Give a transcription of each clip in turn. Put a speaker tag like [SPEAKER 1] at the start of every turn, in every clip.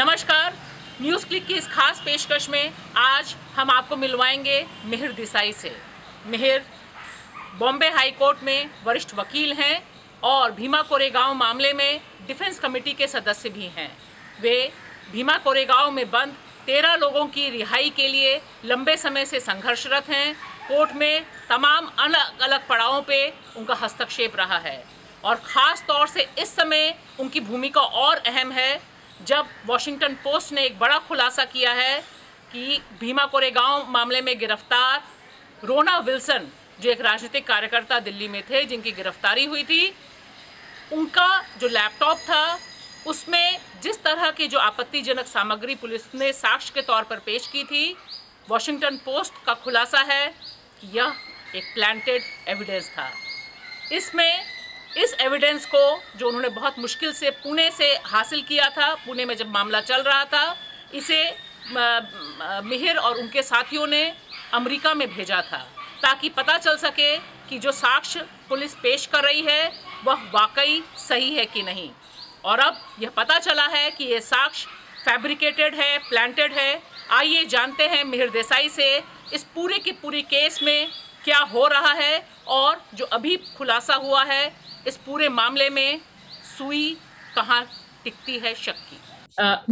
[SPEAKER 1] नमस्कार news click की इस खास पेशकश में आज हम आपको मिलवाएंगे मेहर देसाई से मिहिर बॉम्बे हाई कोर्ट में वरिष्ठ वकील हैं और भीमा कोरेगांव मामले में डिफेंस कमेटी के सदस्य भी हैं वे भीमा कोरेगांव में बंद तेरह लोगों की रिहाई के लिए लंबे समय से संघर्षरत हैं कोर्ट में तमाम अलग अलग पड़ावों पर उनका हस्तक्षेप रहा है और ख़ास तौर से इस समय उनकी भूमिका और अहम है जब वॉशिंगटन पोस्ट ने एक बड़ा खुलासा किया है कि भीमा कोरेगांव मामले में गिरफ्तार रोना विल्सन जो एक राजनीतिक कार्यकर्ता दिल्ली में थे जिनकी गिरफ्तारी हुई थी उनका जो लैपटॉप था उसमें जिस तरह की जो आपत्तिजनक सामग्री पुलिस ने साक्ष्य के तौर पर पेश की थी वॉशिंगटन पोस्ट का खुलासा है कि यह एक प्लान्टेड एविडेंस था इसमें इस एविडेंस को जो उन्होंने बहुत मुश्किल से पुणे से हासिल किया था पुणे में जब मामला चल रहा था इसे मिहिर और उनके साथियों ने अमेरिका में भेजा था ताकि पता चल सके कि जो साक्ष्य पुलिस पेश कर रही है वह वाकई सही है कि नहीं और अब यह पता चला है कि ये साक्ष्य फैब्रिकेटेड है प्लांटेड है आइए जानते हैं मिहिर देसाई से इस पूरे के पूरे केस में क्या हो रहा है और जो अभी खुलासा हुआ है इस पूरे मामले में सुई कहाँ टिकती है शक की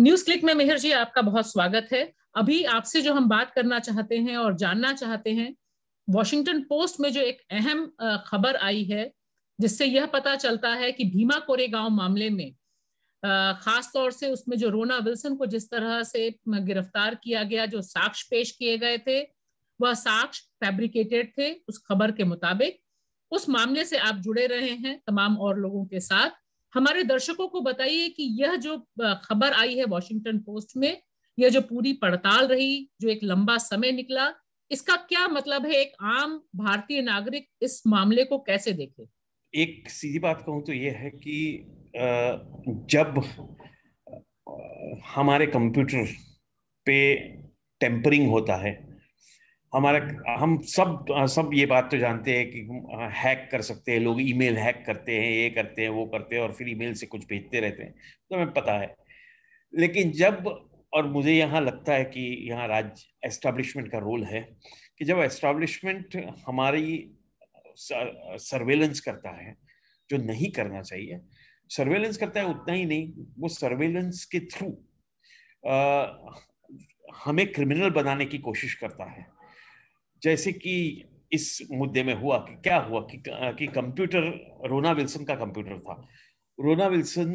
[SPEAKER 1] न्यूज क्लिक में मेहर जी आपका बहुत स्वागत है अभी आपसे जो हम बात करना चाहते हैं और जानना चाहते हैं वॉशिंगटन पोस्ट में जो एक अहम खबर आई है जिससे यह पता चलता है कि भीमा कोरेगांव मामले में खास तौर से उसमें जो रोना विल्सन को जिस तरह से गिरफ्तार किया गया जो साक्ष्य पेश किए गए थे वह साक्ष फैब्रिकेटेड थे उस खबर के मुताबिक उस मामले से आप जुड़े रहे हैं तमाम और लोगों के साथ हमारे दर्शकों को बताइए कि यह जो खबर आई है वॉशिंगटन पोस्ट में यह जो पूरी पड़ताल रही जो एक लंबा समय निकला इसका क्या मतलब है एक आम भारतीय नागरिक इस मामले को कैसे देखे
[SPEAKER 2] एक सीधी बात कहूं तो यह है कि जब हमारे कंप्यूटर पे टेम्परिंग होता है हमारा हम सब सब ये बात तो जानते हैं कि हैक कर सकते हैं लोग ईमेल हैक करते हैं ये करते हैं वो करते हैं और फिर ईमेल से कुछ भेजते रहते हैं तो हमें पता है लेकिन जब और मुझे यहाँ लगता है कि यहाँ राज्य एस्टाब्लिशमेंट का रोल है कि जब एस्टाब्लिशमेंट हमारी सर्वेलेंस करता है जो नहीं करना चाहिए सर्वेलेंस करता है उतना ही नहीं वो सर्वेलेंस के थ्रू हमें क्रिमिनल बनाने की कोशिश करता है जैसे कि इस मुद्दे में हुआ कि क्या हुआ कि कि कंप्यूटर रोना विल्सन का कंप्यूटर था रोना विल्सन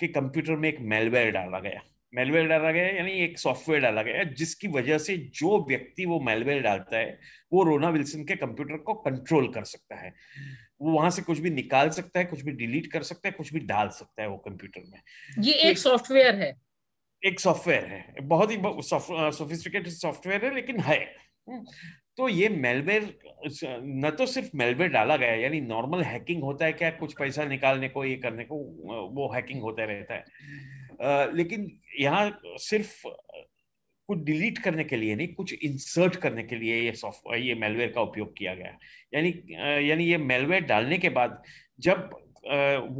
[SPEAKER 2] के कंप्यूटर में एक मेलवेयर डाला गया मेलवेयर डाला गया यानी एक सॉफ्टवेयर डाला गया जिसकी वजह से जो व्यक्ति वो मेलवेयर डालता है वो रोना विल्सन के कंप्यूटर को कंट्रोल कर सकता है वो वहां से कुछ भी निकाल सकता है कुछ भी डिलीट कर सकता है कुछ भी डाल सकता है वो कंप्यूटर में ये तो एक सॉफ्टवेयर है एक सॉफ्टवेयर है बहुत ही सोफिस्टिकेटेड सॉफ्टवेयर है लेकिन है तो ये मेलवेयर न तो सिर्फ मेलवेयर डाला गया यानी नॉर्मल हैकिंग होता है क्या कुछ पैसा निकालने को ये करने को वो हैकिंग होता रहता है लेकिन यहाँ सिर्फ कुछ डिलीट करने के लिए नहीं कुछ इंसर्ट करने के लिए ये सॉफ्टवेयर ये मेलवेयर का उपयोग किया गया यानी यानी ये मेलवेयर डालने के बाद जब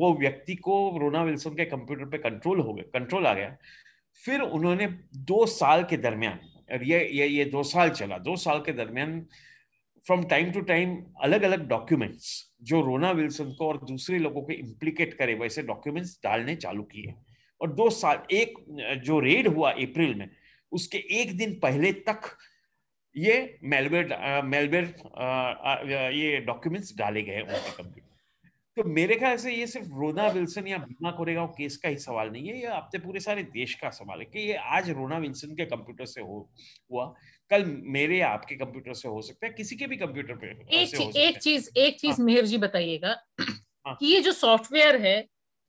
[SPEAKER 2] वो व्यक्ति को रोना विल्सन के कंप्यूटर पे कंट्रोल हो गया कंट्रोल आ गया फिर उन्होंने दो साल के दरमियान और ये ये ये दो साल चला दो साल के दरमियान फ्रॉम टाइम टू टाइम अलग अलग डॉक्यूमेंट्स जो रोना विल्सन को और दूसरे लोगों को इम्प्लीकेट करे वैसे डॉक्यूमेंट्स डालने चालू किए और दो साल एक जो रेड हुआ अप्रैल में उसके एक दिन पहले तक ये मेलवेयर मेलबेर ये डॉक्यूमेंट्स डाले गए उनके कंप्यूटर तो मेरे ख्याल से ये सिर्फ रोना विल्सन या बीमा कोरेगा केस का ही सवाल नहीं है ये आपके पूरे सारे देश का सवाल है कि ये आज रोना विल्सन के कंप्यूटर से हो हुआ कल मेरे या आपके कंप्यूटर से हो सकता है किसी के भी कंप्यूटर पे एक चीज एक चीज
[SPEAKER 1] एक चीज हाँ। मेहर जी बताइएगा हाँ। कि ये जो सॉफ्टवेयर है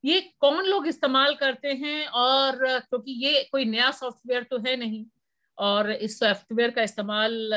[SPEAKER 1] ये कौन लोग इस्तेमाल करते हैं और क्योंकि तो ये कोई नया सॉफ्टवेयर तो है नहीं और इस सॉफ्टवेयर का इस्तेमाल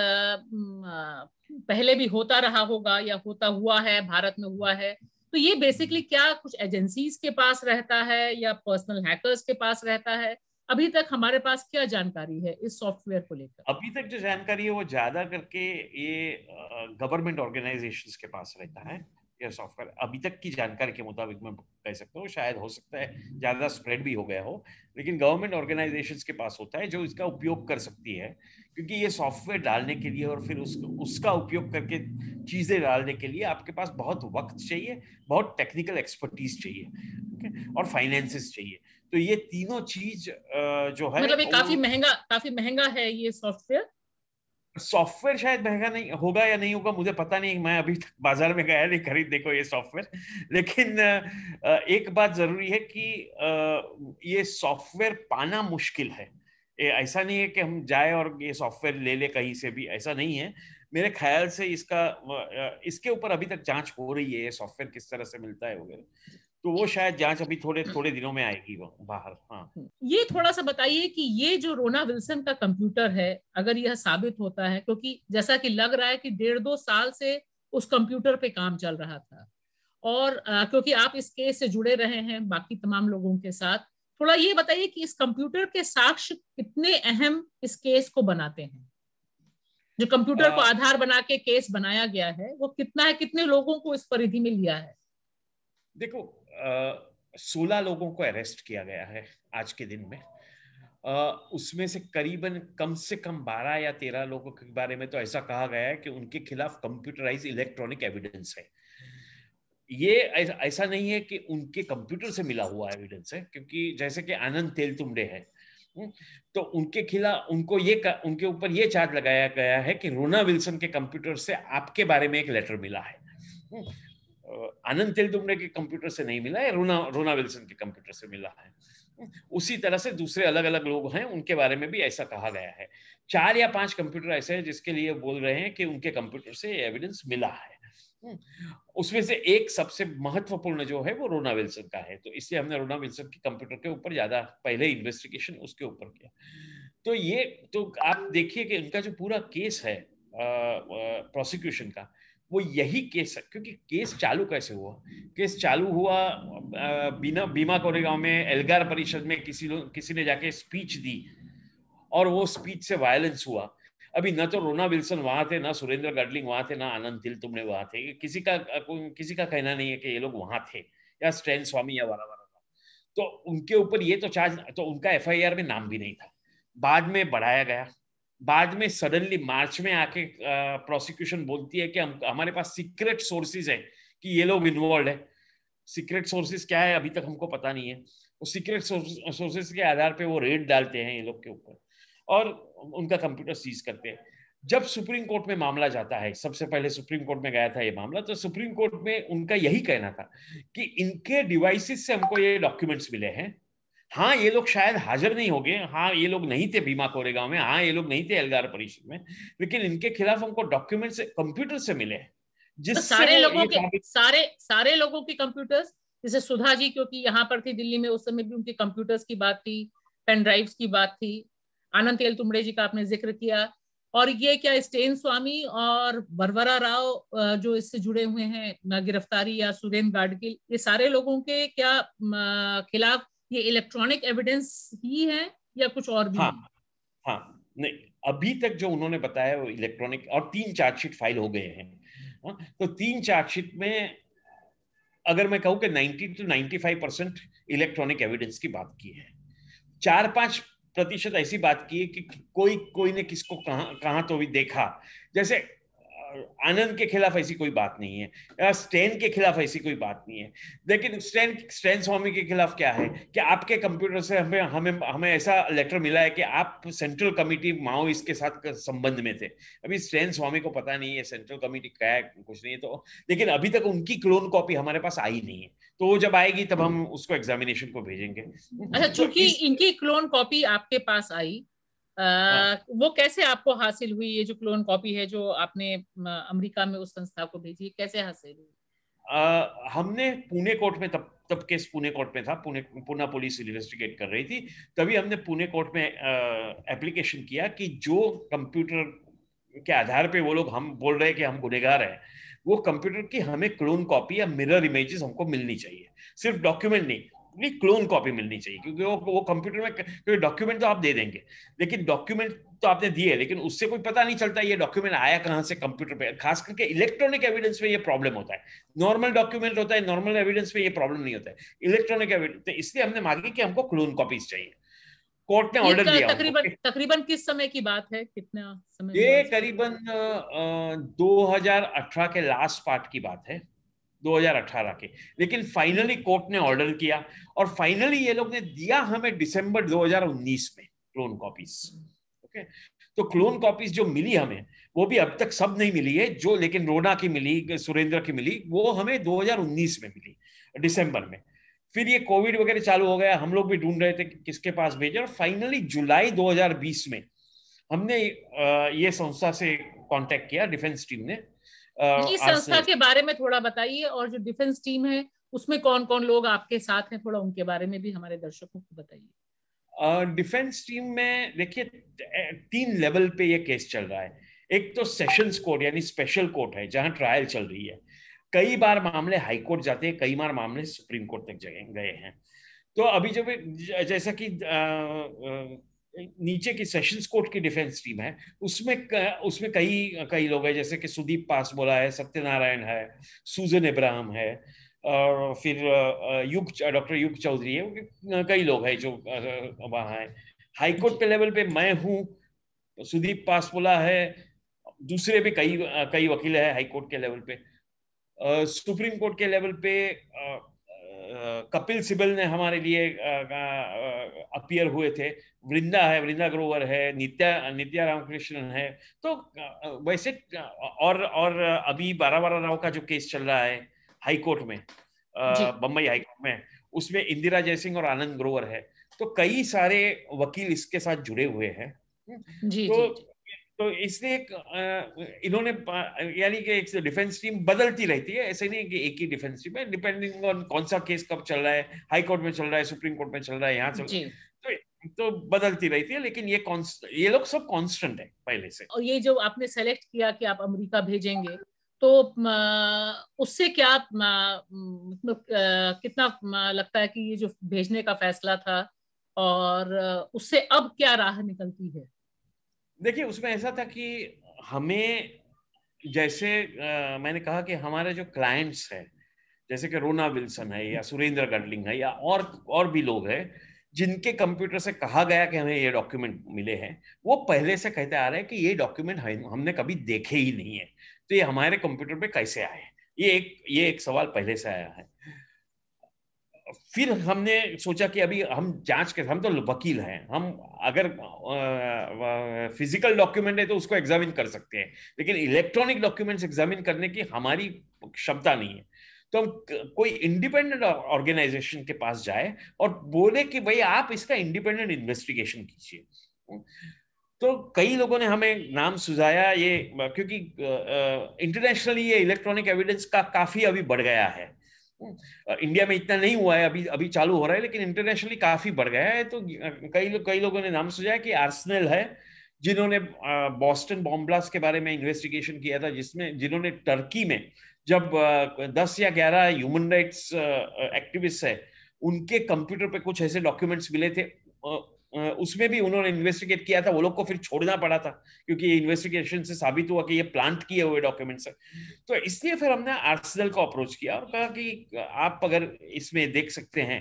[SPEAKER 1] पहले भी होता रहा होगा या होता हुआ है भारत में हुआ है तो ये बेसिकली क्या कुछ एजेंसीज के पास रहता है या पर्सनल हैकर्स के पास रहता है अभी तक हमारे पास क्या जानकारी है इस सॉफ्टवेयर को
[SPEAKER 2] लेकर अभी तक जो जानकारी है वो ज्यादा करके ये गवर्नमेंट ऑर्गेनाइजेशंस के पास रहता है या सॉफ्टवेयर अभी तक की जानकारी के मुताबिक मैं कह सकता हूँ शायद हो सकता है ज़्यादा स्प्रेड भी हो गया हो लेकिन गवर्नमेंट ऑर्गेनाइजेशंस के पास होता है जो इसका उपयोग कर सकती है क्योंकि ये सॉफ्टवेयर डालने के लिए और फिर उस, उसका उपयोग करके चीज़ें डालने के लिए आपके पास बहुत वक्त चाहिए बहुत टेक्निकल एक्सपर्टीज चाहिए और फाइनेंसिस चाहिए तो ये तीनों चीज जो है मतलब ये काफी
[SPEAKER 1] महंगा काफी महंगा है ये
[SPEAKER 2] सॉफ्टवेयर सॉफ्टवेयर शायद महंगा नहीं होगा या नहीं होगा मुझे पता नहीं मैं अभी तक बाजार में गया नहीं खरीद देखो ये सॉफ्टवेयर लेकिन एक बात जरूरी है कि ये सॉफ्टवेयर पाना मुश्किल है ऐसा नहीं है कि हम जाए और ये सॉफ्टवेयर ले ले कहीं से भी ऐसा नहीं है मेरे ख्याल से इसका इसके ऊपर अभी तक जांच हो रही है ये सॉफ्टवेयर किस तरह से मिलता है वगैरह तो वो शायद जांच अभी थोड़े हम्म। थोड़े दिनों में आएगी बाहर हाँ हम्म।
[SPEAKER 1] ये थोड़ा सा बताइए कि ये जो रोना विल्सन का कंप्यूटर है अगर यह साबित होता है क्योंकि जैसा कि लग रहा है कि डेढ़ दो साल से उस कंप्यूटर पे काम चल रहा था और आ, क्योंकि आप इस केस से जुड़े रहे हैं बाकी तमाम लोगों के साथ थोड़ा ये बताइए कि इस कंप्यूटर के साक्ष्य कितने अहम इस केस को
[SPEAKER 2] बनाते हैं जो कंप्यूटर को आधार
[SPEAKER 1] बना के केस बनाया गया है वो कितना है कितने लोगों को इस परिधि में लिया है
[SPEAKER 2] देखो सोलह लोगों को अरेस्ट किया गया है आज के दिन में उसमें से करीबन कम से कम बारह या तेरह लोगों के बारे में तो ऐसा कहा गया है कि उनके खिलाफ कंप्यूटराइज इलेक्ट्रॉनिक एविडेंस है ये ऐसा नहीं है कि उनके कंप्यूटर से मिला हुआ एविडेंस है क्योंकि जैसे कि आनंद तुमड़े है हम्म, तो उनके खिलाफ उनको ये उनके ऊपर ये चार्ज लगाया गया है कि रोना विल्सन के कंप्यूटर से आपके बारे में एक लेटर मिला है हम्म। आनंद तेलतुंबड़े के कंप्यूटर से नहीं मिला है रोना रोना विल्सन के कंप्यूटर से मिला है उसी तरह से दूसरे अलग अलग लोग हैं उनके बारे में भी ऐसा कहा गया है चार या पांच कंप्यूटर ऐसे हैं जिसके लिए बोल रहे हैं कि उनके कंप्यूटर से एविडेंस मिला है हम्म, उसमें से एक सबसे महत्वपूर्ण जो है वो रोना विल्सन का है तो इसलिए हमने रोना विल्सन के कंप्यूटर के ऊपर ज्यादा पहले इन्वेस्टिगेशन उसके ऊपर किया तो ये तो आप देखिए कि उनका जो पूरा केस है प्रोसिक्यूशन का वो यही केस है क्योंकि केस चालू कैसे हुआ केस चालू हुआ बिना बीमा कोरेगांव में एल्गार परिषद में किसी किसी ने जाके स्पीच दी और वो स्पीच से वायलेंस हुआ अभी ना तो रोना विल्सन वहां थे ना सुरेंद्र गडलिंग वहां थे ना आनंद तिल तुमने वहां थे किसी का किसी का कहना नहीं है कि ये लोग वहां थे या स्टैन स्वामी या वाला वाला तो उनके ऊपर ये तो चार्ज तो उनका एफ में नाम भी नहीं था बाद में बढ़ाया गया बाद में सडनली मार्च में आके प्रोसिक्यूशन बोलती है कि हम हमारे पास सीक्रेट सोर्सेज है कि ये लोग इन्वॉल्व है सीक्रेट सोर्सेज क्या है अभी तक हमको पता नहीं है वो सीक्रेट सोर्सेज के आधार पे वो रेड डालते हैं ये लोग के ऊपर और उनका कंप्यूटर सीज करते हैं जब सुप्रीम कोर्ट में मामला जाता है सबसे पहले सुप्रीम कोर्ट में गया था ये मामला तो सुप्रीम कोर्ट में उनका यही कहना था कि इनके डिवाइसेस से हमको ये डॉक्यूमेंट्स मिले हैं हाँ ये लोग शायद हाजिर नहीं हो गए हाँ ये लोग नहीं थे भीमा कोरेगांव में हाँ ये लोग नहीं थे एलगार परिषद में लेकिन इनके खिलाफ हमको डॉक्यूमेंट से कंप्यूटर से मिले जिस तो सारे लोगों के
[SPEAKER 1] सारे सारे लोगों के कंप्यूटर्स जैसे सुधा जी क्योंकि यहाँ पर थी दिल्ली में उस समय भी उनके कंप्यूटर्स की बात थी पेन ड्राइव्स की बात थी आनंद तेल तुमड़े जी का आपने जिक्र किया और ये क्या स्टेन स्वामी और बरवरा राव जो इससे जुड़े हुए हैं गिरफ्तारी या सुरेंद्र गाडगिल ये सारे लोगों के क्या खिलाफ ये इलेक्ट्रॉनिक एविडेंस ही है या कुछ और भी हाँ
[SPEAKER 2] हाँ नहीं अभी तक जो उन्होंने बताया वो इलेक्ट्रॉनिक और तीन चार्जशीट फाइल हो गए हैं हाँ, तो तीन चार्जशीट में अगर मैं कहूं कि 90 टू 95 परसेंट इलेक्ट्रॉनिक एविडेंस की बात की है चार पांच प्रतिशत ऐसी बात की है कि कोई कोई ने किसको कहा कहा तो भी देखा जैसे आनंद के खिलाफ ऐसी कोई बात नहीं है या स्टेन के खिलाफ ऐसी कोई बात नहीं है लेकिन स्टेन स्टेन स्वामी के खिलाफ क्या है कि आपके कंप्यूटर से हमें हमें हमें ऐसा लेटर मिला है कि आप सेंट्रल कमेटी माओ इसके साथ संबंध में थे अभी स्टेन स्वामी को पता नहीं है सेंट्रल कमेटी क्या है कुछ नहीं तो लेकिन अभी तक उनकी क्लोन कॉपी हमारे पास आई नहीं है तो वो जब आएगी तब हम उसको एग्जामिनेशन को भेजेंगे अच्छा
[SPEAKER 1] तो चूंकि इनकी क्लोन कॉपी आपके पास आई आ, हाँ। वो कैसे आपको हासिल हुई ये जो क्लोन कॉपी है जो आपने अमेरिका में उस संस्था को भेजी कैसे हासिल हुई
[SPEAKER 2] आ, हमने पुणे कोर्ट में तब तब केस पुणे कोर्ट में था पुणे पूना पुलिस इन्वेस्टिगेट कर रही थी तभी हमने पुणे कोर्ट में एप्लीकेशन किया कि जो कंप्यूटर के आधार पे वो लोग हम बोल रहे हैं कि हम गुनेगार हैं वो कंप्यूटर की हमें क्लोन कॉपी या मिरर इमेजेस हमको मिलनी चाहिए सिर्फ डॉक्यूमेंट नहीं अपनी क्लोन कॉपी मिलनी चाहिए क्योंकि वो वो कंप्यूटर में क्योंकि डॉक्यूमेंट तो आप दे देंगे लेकिन डॉक्यूमेंट तो आपने दिए लेकिन उससे कोई पता नहीं चलता ये डॉक्यूमेंट आया कहाँ से कंप्यूटर पर खास करके इलेक्ट्रॉनिक एविडेंस में ये प्रॉब्लम होता है नॉर्मल डॉक्यूमेंट होता है नॉर्मल एविडेंस में ये प्रॉब्लम नहीं होता है इलेक्ट्रॉनिक एविडेंस तो इसलिए हमने मांगी कि हमको क्लोन कॉपीज चाहिए कोर्ट ने ऑर्डर तो दिया तकरीबन
[SPEAKER 1] तकरीबन किस समय की बात है कितना
[SPEAKER 2] समय ये करीबन 2018 के लास्ट पार्ट की बात है 2018 के लेकिन फाइनली कोर्ट ने ऑर्डर किया और फाइनली ये लोग ने दिया हमें दिसंबर 2019 में क्लोन कॉपीज ओके तो क्लोन कॉपीज जो मिली हमें वो भी अब तक सब नहीं मिली है जो लेकिन रोना की मिली सुरेंद्र की मिली वो हमें 2019 में मिली दिसंबर में फिर ये कोविड वगैरह चालू हो गया हम लोग भी ढूंढ रहे थे कि किसके पास भेजे और फाइनली जुलाई 2020 में हमने ये संस्था से कांटेक्ट किया डिफेंस टीम ने जी संस्था के
[SPEAKER 1] बारे में थोड़ा बताइए और जो डिफेंस टीम है उसमें कौन कौन लोग आपके साथ हैं थोड़ा उनके बारे में भी हमारे दर्शकों को
[SPEAKER 2] बताइए डिफेंस टीम में देखिए तीन लेवल पे ये केस चल रहा है एक तो सेशंस कोर्ट यानी स्पेशल कोर्ट है जहां ट्रायल चल रही है कई बार मामले हाई कोर्ट जाते हैं कई बार मामले सुप्रीम कोर्ट तक गए हैं तो अभी जब जैसा कि नीचे की सेशंस कोर्ट की डिफेंस टीम है उसमें उसमें कई कई लोग हैं जैसे कि सुदीप पासबोला है सत्यनारायण है सूजन इब्राहम है और फिर युग डॉक्टर युग चौधरी है कई लोग हैं जो वहाँ हैं हाईकोर्ट अच्छा। के लेवल पे मैं हूँ सुदीप पासपोला है दूसरे भी कई कई वकील है हाईकोर्ट के लेवल पे सुप्रीम कोर्ट के लेवल पे कपिल सिबल ने हमारे लिए अपियर हुए थे वृंदा है वृंदा ग्रोवर है नित्या नित्या रामकृष्णन है तो वैसे और और अभी बारा बारा राव का जो केस चल रहा है हाई कोर्ट में बम्बई हाई कोर्ट में उसमें इंदिरा जयसिंह और आनंद ग्रोवर है तो कई सारे वकील इसके साथ जुड़े हुए हैं जी, तो जी, तो इसलिए इन्होंने यानी कि एक डिफेंस टीम बदलती रहती है ऐसे नहीं कि एक ही डिफेंस टीम है डिपेंडिंग ऑन कौन सा केस कब चल रहा है हाई कोर्ट में चल रहा है सुप्रीम कोर्ट में चल रहा है यहाँ चल रहा है तो बदलती रहती है लेकिन ये ये लोग सब कांस्टेंट है पहले से और
[SPEAKER 1] ये जो आपने सेलेक्ट किया कि आप अमेरिका भेजेंगे तो उससे क्या कितना लगता है कि ये जो भेजने का फैसला था और उससे अब क्या राह निकलती है
[SPEAKER 2] देखिए उसमें ऐसा था कि हमें जैसे आ, मैंने कहा कि हमारे जो क्लाइंट्स हैं जैसे कि रोना विल्सन है या सुरेंद्र गडलिंग है या और और भी लोग हैं जिनके कंप्यूटर से कहा गया कि हमें ये डॉक्यूमेंट मिले हैं वो पहले से कहते आ रहे हैं कि ये डॉक्यूमेंट हमने कभी देखे ही नहीं है तो ये हमारे कंप्यूटर पे कैसे आए ये एक ये एक सवाल पहले से आया है फिर हमने सोचा कि अभी हम जांच कर हम तो वकील हैं हम अगर आ, फिजिकल डॉक्यूमेंट है तो उसको एग्जामिन कर सकते हैं लेकिन इलेक्ट्रॉनिक डॉक्यूमेंट्स एग्जामिन करने की हमारी क्षमता नहीं है तो हम कोई इंडिपेंडेंट ऑर्गेनाइजेशन के पास जाए और बोले कि भाई आप इसका इंडिपेंडेंट इन्वेस्टिगेशन कीजिए तो कई लोगों ने हमें नाम सुझाया ये क्योंकि इंटरनेशनली ये इलेक्ट्रॉनिक एविडेंस का काफी अभी बढ़ गया है इंडिया में इतना नहीं हुआ है अभी अभी चालू हो रहा है लेकिन इंटरनेशनली काफी बढ़ गया है तो कई लोग कई लोगों ने नाम सुझाया कि आर्सनल है जिन्होंने बॉस्टन बॉम्ब्लास्ट ब्लास्ट के बारे में इन्वेस्टिगेशन किया था जिसमें जिन्होंने टर्की में जब दस या ग्यारह ह्यूमन राइट्स एक्टिविस्ट है उनके कंप्यूटर पे कुछ ऐसे डॉक्यूमेंट्स मिले थे उसमें भी उन्होंने इन्वेस्टिगेट किया था वो लोग को फिर छोड़ना पड़ा था क्योंकि इन्वेस्टिगेशन से साबित हुआ कि ये प्लांट किए हुए डॉक्यूमेंट्स हैं तो इसलिए फिर हमने आर्सनल को अप्रोच किया और कहा कि आप अगर इसमें देख सकते हैं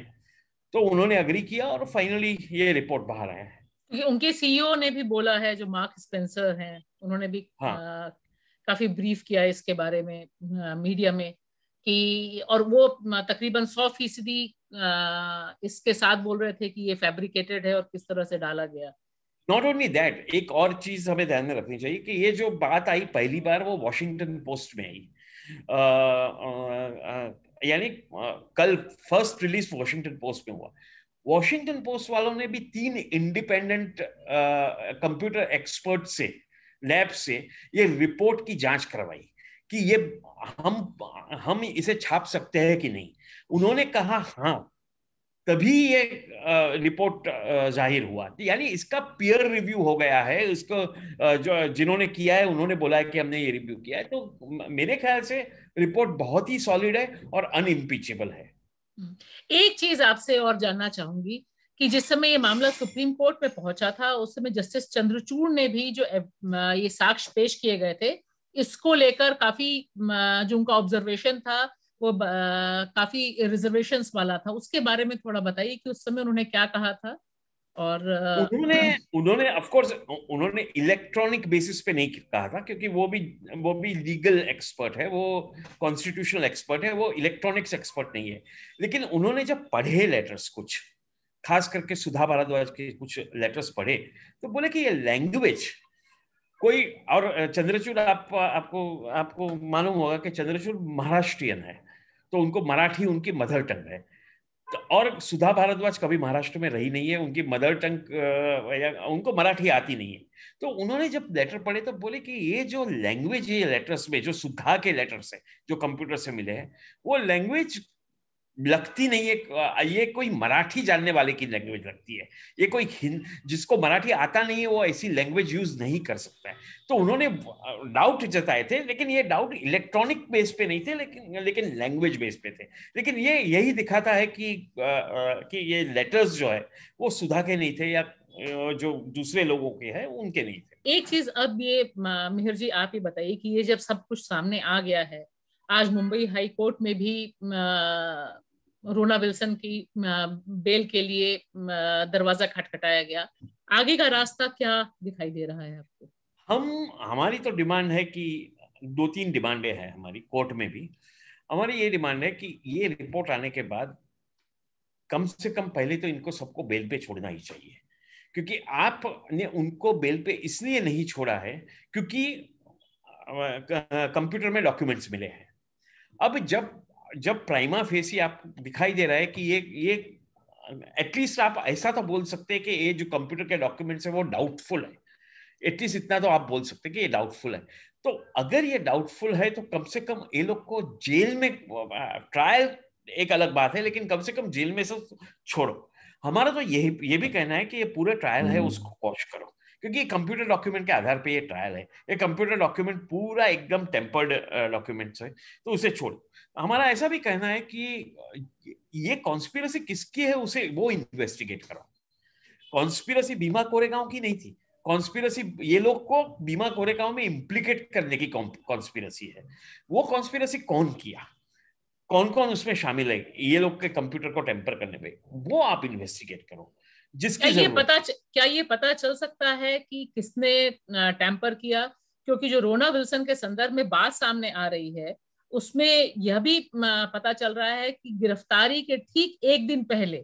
[SPEAKER 2] तो उन्होंने अग्री किया और फाइनली ये रिपोर्ट बाहर आया
[SPEAKER 1] है उनके सीईओ ने भी बोला है जो मार्क स्पेंसर हैं उन्होंने भी हाँ, काफ़ी ब्रीफ किया इसके बारे में मीडिया में कि और वो तकरीबन सौ फीसदी इसके साथ बोल रहे थे कि ये फैब्रिकेटेड है और किस तरह से डाला गया
[SPEAKER 2] नॉट ओनली दैट एक और चीज हमें ध्यान में रखनी चाहिए कि ये जो बात आई पहली बार वो वॉशिंगटन पोस्ट में आई यानी कल फर्स्ट रिलीज वॉशिंगटन पोस्ट में हुआ वॉशिंगटन पोस्ट वालों ने भी तीन इंडिपेंडेंट कंप्यूटर एक्सपर्ट से लैब से ये रिपोर्ट की जांच करवाई कि ये हम हम इसे छाप सकते हैं कि नहीं उन्होंने कहा हाँ तभी ये रिपोर्ट जाहिर हुआ यानी इसका पीयर रिव्यू हो गया है इसको जो जिन्होंने किया है उन्होंने बोला है कि हमने ये रिव्यू किया है तो मेरे ख्याल से रिपोर्ट बहुत ही सॉलिड है और अनइम्पीचेबल है
[SPEAKER 1] हम्म। एक चीज आपसे और जानना चाहूंगी कि जिस समय ये मामला सुप्रीम कोर्ट में पहुंचा था उस समय जस्टिस चंद्रचूड़ ने भी जो ये साक्ष्य पेश किए गए थे इसको लेकर काफी जो उनका ऑब्जर्वेशन था वो काफी रिजर्वेशन वाला था उसके बारे में थोड़ा बताइए कि उस समय उन्होंने क्या कहा था
[SPEAKER 2] और उन्होंने उन्होंने ऑफ कोर्स उन्होंने इलेक्ट्रॉनिक बेसिस पे नहीं कहा था क्योंकि वो भी वो भी लीगल एक्सपर्ट है वो कॉन्स्टिट्यूशनल एक्सपर्ट है वो इलेक्ट्रॉनिक्स एक्सपर्ट नहीं है लेकिन उन्होंने जब पढ़े लेटर्स कुछ खास करके सुधा भारद्वाज के कुछ लेटर्स पढ़े तो बोले कि ये लैंग्वेज कोई और चंद्रचूड़ आप आपको आपको मालूम होगा कि चंद्रचूड़ महाराष्ट्रियन है तो उनको मराठी उनकी मदर टंग है तो और सुधा भारद्वाज कभी महाराष्ट्र में रही नहीं है उनकी मदर टंग उनको मराठी आती नहीं है तो उन्होंने जब लेटर पढ़े तो बोले कि ये जो लैंग्वेज ये लेटर्स में जो सुधा के लेटर्स है जो कंप्यूटर से मिले हैं वो लैंग्वेज लगती नहीं है ये कोई मराठी जानने वाले की लैंग्वेज लगती है ये कोई हिंद जिसको मराठी आता नहीं है वो ऐसी लैंग्वेज यूज नहीं कर सकता है तो उन्होंने डाउट जताए थे लेकिन ये डाउट इलेक्ट्रॉनिक बेस पे नहीं थे लेकिन लेकिन लैंग्वेज बेस पे थे लेकिन ये यही दिखाता है कि कि ये लेटर्स जो है वो सुधा के नहीं थे या जो दूसरे लोगों के हैं उनके नहीं
[SPEAKER 1] थे एक चीज अब ये मिहिर जी आप ही बताइए कि ये जब सब कुछ सामने आ गया है आज मुंबई हाई कोर्ट में भी रोना विल्सन की बेल के लिए दरवाजा खटखटाया गया आगे का रास्ता क्या दिखाई दे रहा है आपको
[SPEAKER 2] हम हमारी तो डिमांड है कि दो तीन डिमांडे है हमारी कोर्ट में भी हमारी ये डिमांड है कि ये रिपोर्ट आने के बाद कम से कम पहले तो इनको सबको बेल पे छोड़ना ही चाहिए क्योंकि आपने उनको बेल पे इसलिए नहीं छोड़ा है क्योंकि कंप्यूटर में डॉक्यूमेंट्स मिले हैं अब जब जब प्राइमा फेसी आप दिखाई दे रहा है कि ये ये एटलीस्ट आप ऐसा तो बोल सकते हैं कि ये जो कंप्यूटर के डॉक्यूमेंट्स है वो डाउटफुल है एटलीस्ट इतना तो आप बोल सकते हैं कि ये डाउटफुल है तो अगर ये डाउटफुल है तो कम से कम ये लोग को जेल में ट्रायल एक अलग बात है लेकिन कम से कम जेल में से छोड़ो हमारा तो यही ये भी कहना है कि ये पूरा ट्रायल है हम्म। उसको वॉश करो क्योंकि ये कंप्यूटर डॉक्यूमेंट के आधार पे ये ट्रायल है ये कंप्यूटर डॉक्यूमेंट पूरा एकदम टेम्पर्ड डॉक्यूमेंट्स है तो उसे छोड़ हमारा ऐसा भी कहना है कि ये कॉन्स्पिरसी किसकी है उसे वो इन्वेस्टिगेट करो कॉन्स्पिरसी बीमा कोरेगांव की नहीं थी कॉन्स्पिरसी ये लोग को बीमा कोरेगांव में इम्प्लीकेट करने की कॉन्स्पिरसी है वो कॉन्स्पिरसी कौन किया कौन कौन उसमें शामिल है ये लोग के कंप्यूटर को टेम्पर करने पे वो आप इन्वेस्टिगेट करो जिसकी क्या ये पता
[SPEAKER 1] क्या ये पता चल सकता है कि किसने टैंपर किया क्योंकि जो रोना विल्सन के संदर्भ में बात सामने आ रही है उसमें यह भी पता चल रहा है कि गिरफ्तारी के ठीक एक दिन पहले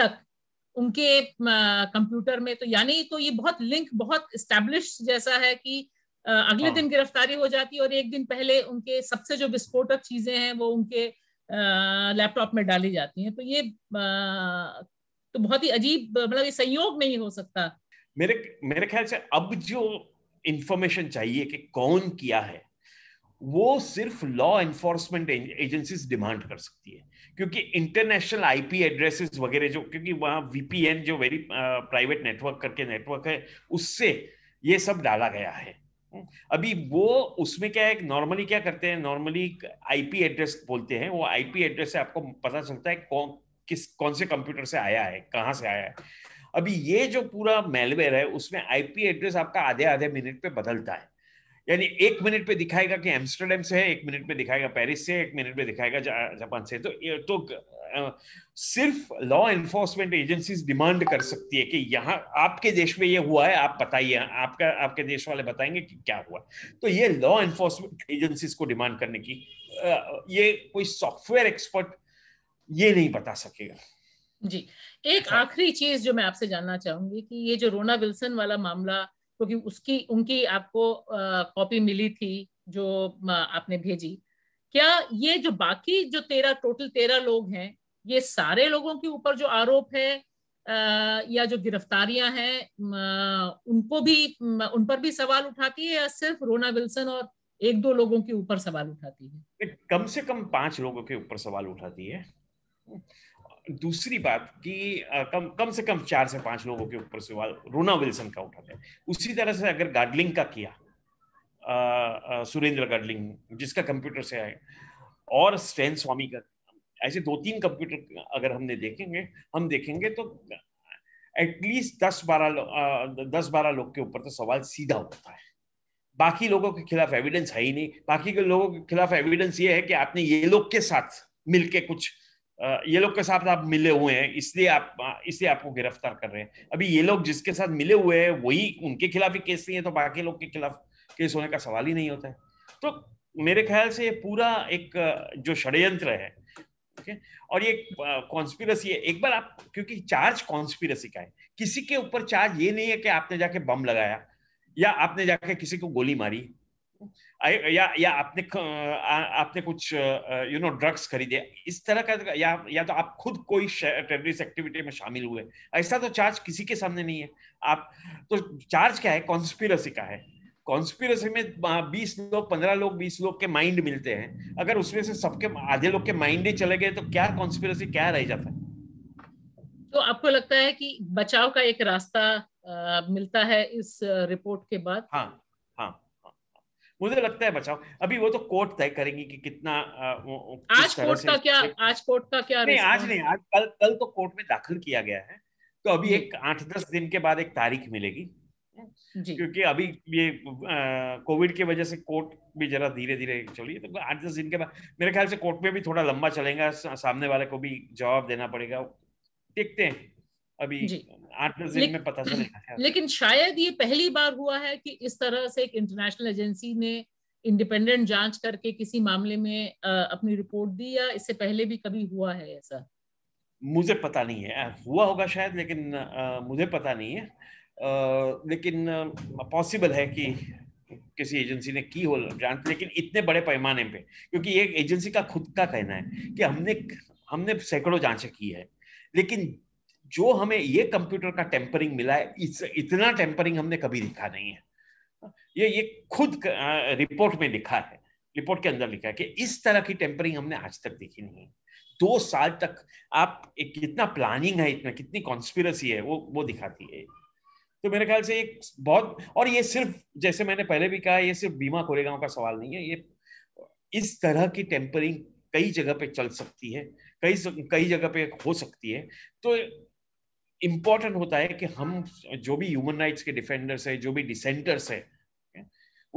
[SPEAKER 1] तक उनके कंप्यूटर में तो यानी तो ये बहुत लिंक बहुत स्टैब्लिश जैसा है कि अगले हाँ। दिन गिरफ्तारी हो जाती है और एक दिन पहले उनके सबसे जो विस्फोटक चीजें हैं वो उनके लैपटॉप में डाली जाती हैं तो ये तो बहुत ही अजीब मतलब ये संयोग नहीं हो सकता
[SPEAKER 2] मेरे मेरे ख्याल से अब जो इंफॉर्मेशन चाहिए कि कौन किया है वो सिर्फ लॉ एनफोर्समेंट एजेंसीज डिमांड कर सकती है क्योंकि इंटरनेशनल आईपी एड्रेसेस वगैरह जो क्योंकि वहां वीपीएन जो वेरी प्राइवेट नेटवर्क करके नेटवर्क है उससे ये सब डाला गया है अभी वो उसमें क्या है नॉर्मली क्या करते हैं नॉर्मली आईपी एड्रेस बोलते हैं वो आईपी एड्रेस से आपको पता चलता है कौन किस कौन से कंप्यूटर से आया है कहाँ से आया है अभी ये जो पूरा मेलवेयर है उसमें आईपी एड्रेस आपका आधे आधे मिनट पे बदलता है यानी एक मिनट पे दिखाएगा कि एम्स्टरडेम से है एक मिनट पे दिखाएगा पेरिस से एक मिनट पे दिखाएगा जापान से तो तो सिर्फ लॉ एनफोर्समेंट एजेंसीज डिमांड कर सकती है कि यहाँ आपके देश में ये हुआ है आप बताइए आपका आपके देश वाले बताएंगे कि क्या हुआ तो ये लॉ एनफोर्समेंट एजेंसीज को डिमांड करने की ये कोई सॉफ्टवेयर एक्सपर्ट ये नहीं बता सकेगा
[SPEAKER 1] जी एक हाँ। आखिरी चीज जो मैं आपसे जानना चाहूंगी कि ये जो रोना विल्सन वाला मामला क्योंकि तो उसकी उनकी आपको कॉपी मिली थी जो आपने भेजी क्या ये जो बाकी जो तेरह टोटल तेरह लोग हैं ये सारे लोगों के ऊपर जो आरोप है आ, या जो गिरफ्तारियां हैं उनको भी उन पर भी सवाल उठाती है या सिर्फ रोना विल्सन और एक दो लोगों के ऊपर सवाल उठाती है
[SPEAKER 2] कम से कम पांच लोगों के ऊपर सवाल उठाती है दूसरी बात कि कम कम से कम चार से पांच लोगों के ऊपर सवाल रोना विल्सन का उठा हैं उसी तरह से अगर गार्डलिंग का किया सुरेंद्र गार्डलिंग जिसका कंप्यूटर से आए और स्टैन स्वामी का ऐसे दो तीन कंप्यूटर अगर हमने देखेंगे हम देखेंगे तो एटलीस्ट दस बारह दस बारह लोग के ऊपर तो सवाल सीधा उठता है बाकी लोगों के खिलाफ एविडेंस है ही नहीं बाकी के लोगों के खिलाफ एविडेंस ये है कि आपने ये लोग के साथ मिलके कुछ ये लोग के साथ आप मिले हुए हैं इसलिए आप इसलिए आपको गिरफ्तार कर रहे हैं अभी ये लोग जिसके साथ मिले हुए हैं वही उनके खिलाफ ही केस नहीं है तो बाकी लोग के खिलाफ केस होने का सवाल ही नहीं होता है तो मेरे ख्याल से ये पूरा एक जो षड्यंत्र है ओके और ये कॉन्स्पिरसी है एक बार आप क्योंकि चार्ज कॉन्स्पिरसी का है किसी के ऊपर चार्ज ये नहीं है कि आपने जाके बम लगाया या आपने जाके किसी को गोली मारी या या आपने आ, आपने कुछ यू नो ड्रग्स खरीदे इस तरह का या या तो आप खुद कोई टेररिस्ट एक्टिविटी में शामिल हुए ऐसा तो चार्ज किसी के सामने नहीं है आप तो चार्ज क्या है कॉन्स्पिरसी का है कॉन्स्पिरसी में बीस लोग पंद्रह लोग बीस लोग के माइंड मिलते हैं अगर उसमें से सबके आधे लोग के माइंड ही चले गए तो क्या कॉन्स्पिरसी क्या रह जाता है
[SPEAKER 1] तो आपको लगता है कि बचाव का एक रास्ता आ, मिलता है इस रिपोर्ट के बाद
[SPEAKER 2] हाँ मुझे लगता है बचाओ अभी वो तो कोर्ट तय करेंगी कि कितना आ, वो, आज कोर्ट का क्या
[SPEAKER 1] आज कोर्ट का क्या नहीं आज नहीं
[SPEAKER 2] आज कल कल तो कोर्ट में दाखिल किया गया है तो अभी एक आठ दस दिन के बाद एक तारीख मिलेगी जी। क्योंकि अभी ये कोविड की वजह से कोर्ट भी जरा धीरे धीरे चलिए तो आठ दस दिन के बाद मेरे ख्याल से कोर्ट में भी थोड़ा लंबा चलेगा सामने वाले को भी जवाब देना पड़ेगा देखते हैं अभी आठ दस दिन में पता चलेगा लेकिन
[SPEAKER 1] शायद ये पहली बार हुआ है कि इस तरह से एक इंटरनेशनल एजेंसी ने इंडिपेंडेंट जांच करके किसी मामले में अपनी रिपोर्ट दी या इससे पहले भी कभी हुआ है ऐसा
[SPEAKER 2] मुझे पता नहीं है हुआ होगा शायद लेकिन मुझे पता नहीं है लेकिन पॉसिबल है कि किसी एजेंसी ने की हो जांच लेकिन इतने बड़े पैमाने पे क्योंकि ये एजेंसी का खुद का कहना है कि हमने हमने सैकड़ों जांचें की है लेकिन जो हमें ये कंप्यूटर का टेम्परिंग मिला है इस, इतना टेम्परिंग हमने कभी देखा नहीं है ये ये खुद क, आ, रिपोर्ट में लिखा है रिपोर्ट के अंदर लिखा है कि इस तरह की टेम्परिंग हमने आज तक देखी नहीं है दो साल तक आप एक कितना प्लानिंग है इतना कितनी कॉन्स्पिरसी है वो वो दिखाती है तो मेरे ख्याल से एक बहुत और ये सिर्फ जैसे मैंने पहले भी कहा ये सिर्फ बीमा कोरेगांव का सवाल नहीं है ये इस तरह की टेम्परिंग कई जगह पे चल सकती है कई कई जगह पे हो सकती है तो इंपॉर्टेंट होता है कि हम जो भी ह्यूमन राइट्स के डिफेंडर्स है जो भी डिसेंटर्स है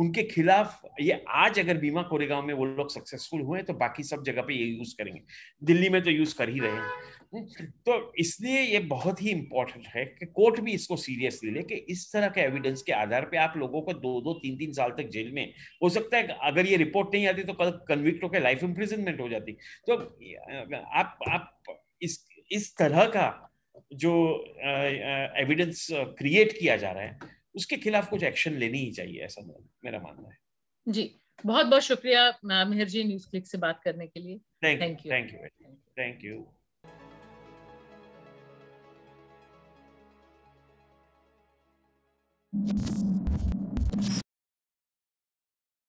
[SPEAKER 2] उनके खिलाफ ये आज अगर बीमा कोरेगांव में वो लोग सक्सेसफुल हुए तो बाकी सब जगह पे ये यूज करेंगे दिल्ली में तो यूज कर ही रहे हैं हम्म, तो इसलिए ये बहुत ही इंपॉर्टेंट है कि कोर्ट भी इसको सीरियसली ले कि इस तरह के एविडेंस के आधार पे आप लोगों को दो दो तीन तीन साल तक जेल में हो सकता है अगर ये रिपोर्ट नहीं आती तो कल कन्विक्ट होकर लाइफ इंप्रिजनमेंट हो जाती तो आप आप इस इस तरह का जो एविडेंस क्रिएट किया जा रहा है उसके खिलाफ कुछ एक्शन लेनी ही चाहिए ऐसा मेरा मानना है
[SPEAKER 1] जी बहुत बहुत शुक्रिया मेहर जी न्यूज क्लिक से बात करने के लिए
[SPEAKER 2] thank you thank you thank you Thank you.